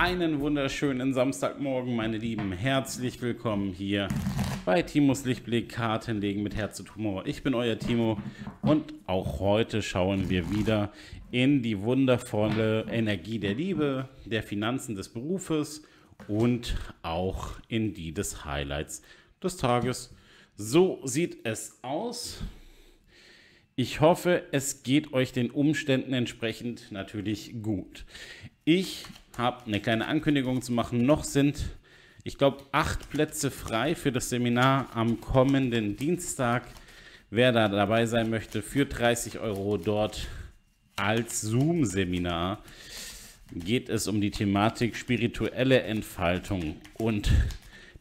Einen wunderschönen Samstagmorgen, meine Lieben. Herzlich willkommen hier bei Timos Lichtblick Karten legen mit Herz und Humor. Ich bin euer Timo und auch heute schauen wir wieder in die wundervolle Energie der Liebe, der Finanzen des Berufes und auch in die des Highlights des Tages. So sieht es aus. Ich hoffe, es geht euch den Umständen entsprechend natürlich gut. Ich habe eine kleine Ankündigung zu machen. Noch sind, ich glaube, acht Plätze frei für das Seminar am kommenden Dienstag. Wer da dabei sein möchte, für 30 Euro dort als Zoom-Seminar geht es um die Thematik spirituelle Entfaltung und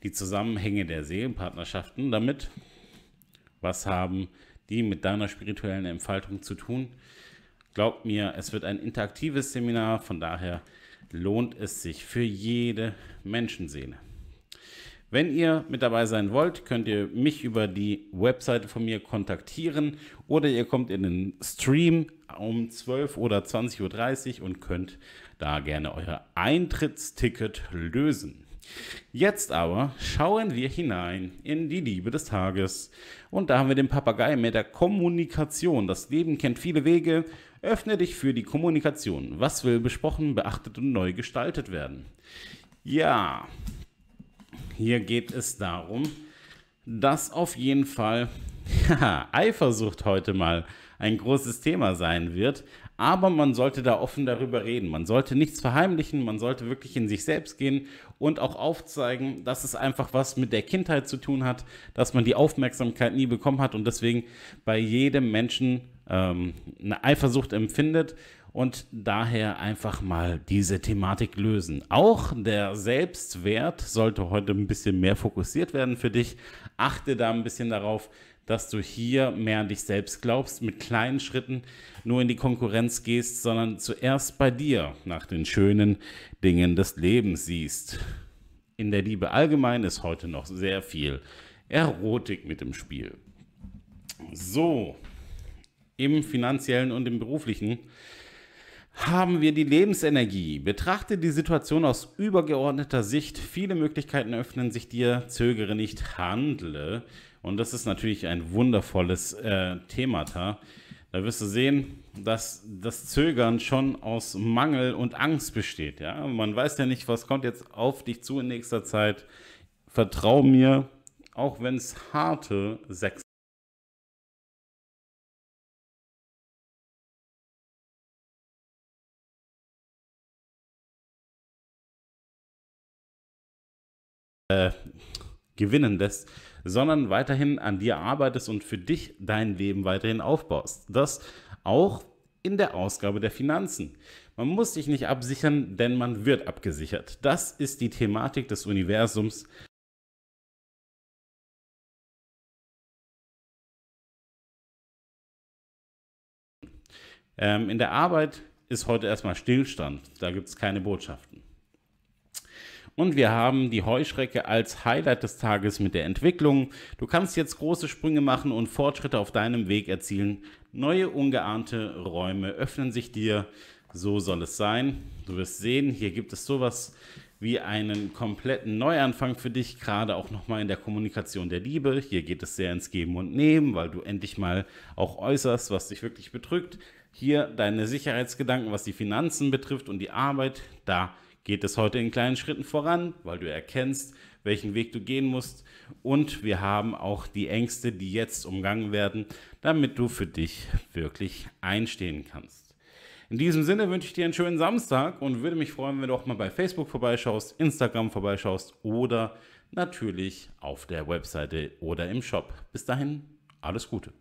die Zusammenhänge der Seelenpartnerschaften damit. Was haben wir? die mit deiner spirituellen Entfaltung zu tun. Glaubt mir, es wird ein interaktives Seminar, von daher lohnt es sich für jede Menschenseele. Wenn ihr mit dabei sein wollt, könnt ihr mich über die Webseite von mir kontaktieren oder ihr kommt in den Stream um 12 oder 20.30 Uhr und könnt da gerne euer Eintrittsticket lösen. Jetzt aber schauen wir hinein in die Liebe des Tages. Und da haben wir den Papagei mit der Kommunikation. Das Leben kennt viele Wege. Öffne dich für die Kommunikation. Was will besprochen, beachtet und neu gestaltet werden? Ja, hier geht es darum, dass auf jeden Fall Eifersucht heute mal ein großes Thema sein wird. Aber man sollte da offen darüber reden. Man sollte nichts verheimlichen, man sollte wirklich in sich selbst gehen und auch aufzeigen, dass es einfach was mit der Kindheit zu tun hat, dass man die Aufmerksamkeit nie bekommen hat und deswegen bei jedem Menschen ähm, eine Eifersucht empfindet, und daher einfach mal diese Thematik lösen. Auch der Selbstwert sollte heute ein bisschen mehr fokussiert werden für dich. Achte da ein bisschen darauf, dass du hier mehr an dich selbst glaubst, mit kleinen Schritten nur in die Konkurrenz gehst, sondern zuerst bei dir nach den schönen Dingen des Lebens siehst. In der Liebe allgemein ist heute noch sehr viel Erotik mit im Spiel. So, im finanziellen und im beruflichen haben wir die Lebensenergie. Betrachte die Situation aus übergeordneter Sicht. Viele Möglichkeiten öffnen sich dir. Zögere nicht, handle. Und das ist natürlich ein wundervolles äh, Themata. Da wirst du sehen, dass das Zögern schon aus Mangel und Angst besteht. Ja? Man weiß ja nicht, was kommt jetzt auf dich zu in nächster Zeit. Vertrau mir, auch wenn es harte Sex Äh, gewinnen lässt, sondern weiterhin an dir arbeitest und für dich dein Leben weiterhin aufbaust. Das auch in der Ausgabe der Finanzen. Man muss sich nicht absichern, denn man wird abgesichert. Das ist die Thematik des Universums. Ähm, in der Arbeit ist heute erstmal Stillstand, da gibt es keine Botschaften. Und wir haben die Heuschrecke als Highlight des Tages mit der Entwicklung. Du kannst jetzt große Sprünge machen und Fortschritte auf deinem Weg erzielen. Neue ungeahnte Räume öffnen sich dir. So soll es sein. Du wirst sehen, hier gibt es sowas wie einen kompletten Neuanfang für dich, gerade auch nochmal in der Kommunikation der Liebe. Hier geht es sehr ins Geben und Nehmen, weil du endlich mal auch äußerst, was dich wirklich bedrückt. Hier deine Sicherheitsgedanken, was die Finanzen betrifft und die Arbeit. Da geht es heute in kleinen Schritten voran, weil du erkennst, welchen Weg du gehen musst. Und wir haben auch die Ängste, die jetzt umgangen werden, damit du für dich wirklich einstehen kannst. In diesem Sinne wünsche ich dir einen schönen Samstag und würde mich freuen, wenn du auch mal bei Facebook vorbeischaust, Instagram vorbeischaust oder natürlich auf der Webseite oder im Shop. Bis dahin, alles Gute.